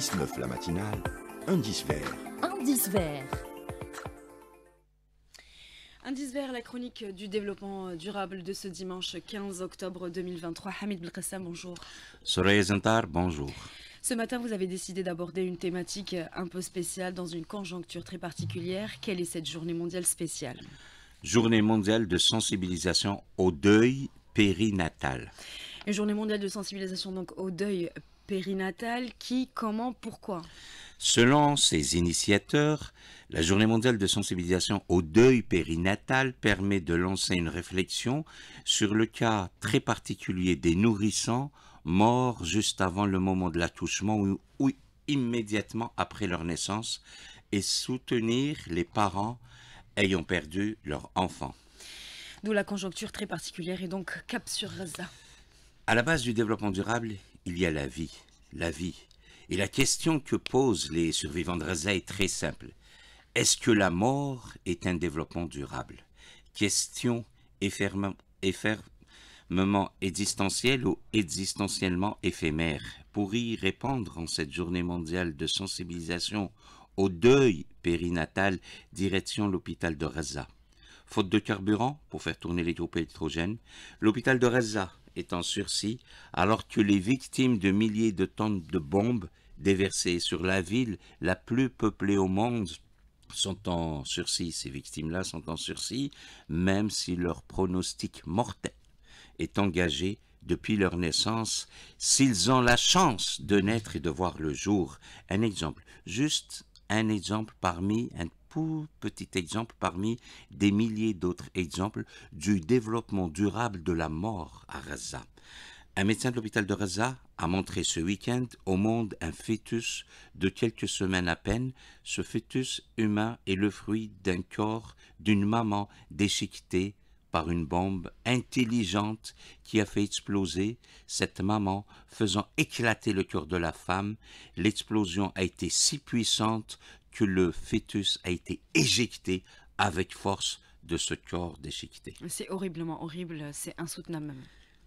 9 la matinale, indice vert. Indice vert. Indice vert, la chronique du développement durable de ce dimanche 15 octobre 2023. Hamid Bilkassam, bonjour. Soraya Zentar, bonjour. Ce matin, vous avez décidé d'aborder une thématique un peu spéciale dans une conjoncture très particulière. Quelle est cette journée mondiale spéciale Journée mondiale de sensibilisation au deuil périnatal. Une journée mondiale de sensibilisation donc au deuil périnatale, qui, comment, pourquoi Selon ses initiateurs, la Journée mondiale de sensibilisation au deuil périnatal permet de lancer une réflexion sur le cas très particulier des nourrissons morts juste avant le moment de l'attouchement ou, immédiatement après leur naissance et soutenir les parents ayant perdu leur enfant. D'où la conjoncture très particulière et donc cap sur À la base du développement durable, il y a la vie, la vie. Et la question que posent les survivants de Raza est très simple. Est-ce que la mort est un développement durable Question effermement existentielle ou existentiellement éphémère. Pour y répondre en cette journée mondiale de sensibilisation au deuil périnatal, direction l'hôpital de Raza. Faute de carburant pour faire tourner les groupes électrogènes, l'hôpital de Raza est en sursis alors que les victimes de milliers de tonnes de bombes déversées sur la ville la plus peuplée au monde sont en sursis. Ces victimes-là sont en sursis, même si leur pronostic mortel est engagé depuis leur naissance, s'ils ont la chance de naître et de voir le jour. Un exemple, juste un exemple parmi un petit exemple parmi des milliers d'autres exemples du développement durable de la mort à Gaza. Un médecin de l'hôpital de Gaza a montré ce week-end au monde un fœtus de quelques semaines à peine. Ce fœtus humain est le fruit d'un corps d'une maman déchiquetée, par une bombe intelligente qui a fait exploser cette maman, faisant éclater le cœur de la femme. L'explosion a été si puissante que le fœtus a été éjecté avec force de ce corps déchiqueté. C'est horriblement horrible, c'est insoutenable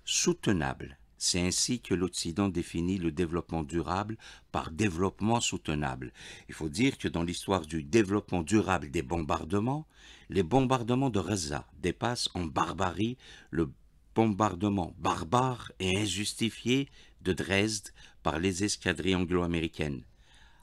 Soutenable. C'est ainsi que l'Occident définit le développement durable par développement soutenable. Il faut dire que dans l'histoire du développement durable des bombardements, les bombardements de Reza dépassent en barbarie le bombardement barbare et injustifié de Dresde par les escadrilles anglo-américaines.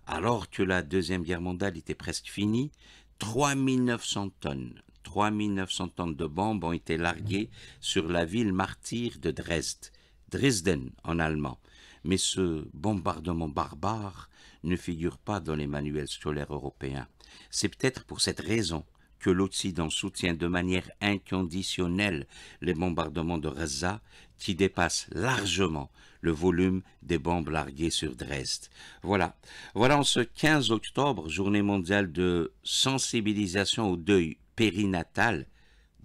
Alors que la Deuxième Guerre mondiale était presque finie, 3900 tonnes 3900 tonnes de bombes ont été larguées sur la ville martyre de Dresde. Dresden en allemand. Mais ce bombardement barbare ne figure pas dans les manuels scolaires européens. C'est peut-être pour cette raison que l'Occident soutient de manière inconditionnelle les bombardements de Gaza qui dépassent largement le volume des bombes larguées sur Dresde. Voilà. Voilà en ce 15 octobre, journée mondiale de sensibilisation au deuil périnatal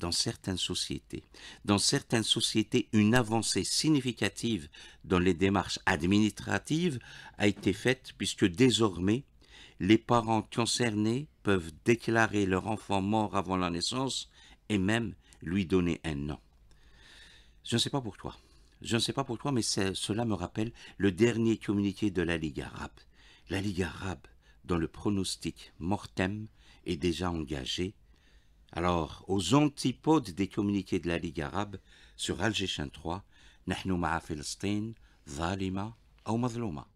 dans certaines sociétés. Dans certaines sociétés, une avancée significative dans les démarches administratives a été faite puisque désormais, les parents concernés peuvent déclarer leur enfant mort avant la naissance et même lui donner un nom. Je ne sais pas toi. Je ne sais pas toi, mais cela me rappelle le dernier communiqué de la Ligue arabe. La Ligue arabe, dont le pronostic mortem est déjà engagé, alors, aux antipodes des communiqués de la Ligue arabe sur Al-Jishan 3, nous la Palestine, Zalima ou Mazlouma.